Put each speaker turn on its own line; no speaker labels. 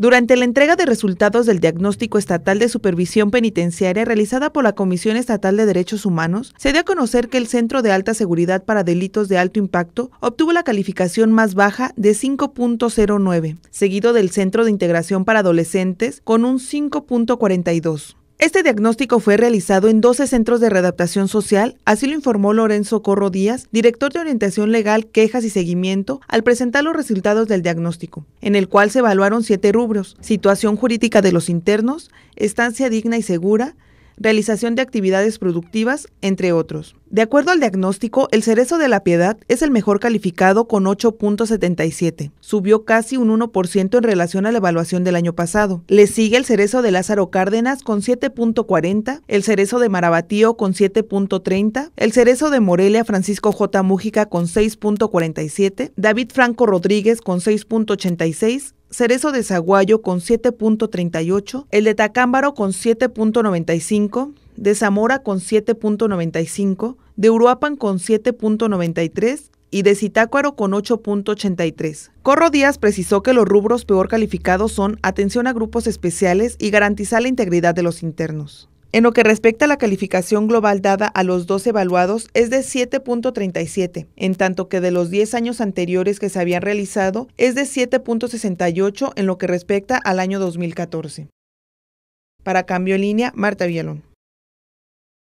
Durante la entrega de resultados del diagnóstico estatal de supervisión penitenciaria realizada por la Comisión Estatal de Derechos Humanos, se dio a conocer que el Centro de Alta Seguridad para Delitos de Alto Impacto obtuvo la calificación más baja de 5.09, seguido del Centro de Integración para Adolescentes con un 5.42. Este diagnóstico fue realizado en 12 centros de readaptación social, así lo informó Lorenzo Corro Díaz, director de Orientación Legal, Quejas y Seguimiento, al presentar los resultados del diagnóstico, en el cual se evaluaron siete rubros, situación jurídica de los internos, estancia digna y segura, realización de actividades productivas, entre otros. De acuerdo al diagnóstico, el cerezo de la piedad es el mejor calificado con 8.77. Subió casi un 1% en relación a la evaluación del año pasado. Le sigue el cerezo de Lázaro Cárdenas con 7.40, el cerezo de Marabatío con 7.30, el cerezo de Morelia Francisco J. Mújica con 6.47, David Franco Rodríguez con 6.86, Cerezo de Zaguayo con 7.38, el de Tacámbaro con 7.95, de Zamora con 7.95, de Uruapan con 7.93 y de Citácuaro con 8.83. Corro Díaz precisó que los rubros peor calificados son atención a grupos especiales y garantizar la integridad de los internos. En lo que respecta a la calificación global dada a los dos evaluados es de 7.37, en tanto que de los 10 años anteriores que se habían realizado es de 7.68 en lo que respecta al año 2014. Para Cambio en Línea, Marta Villalón.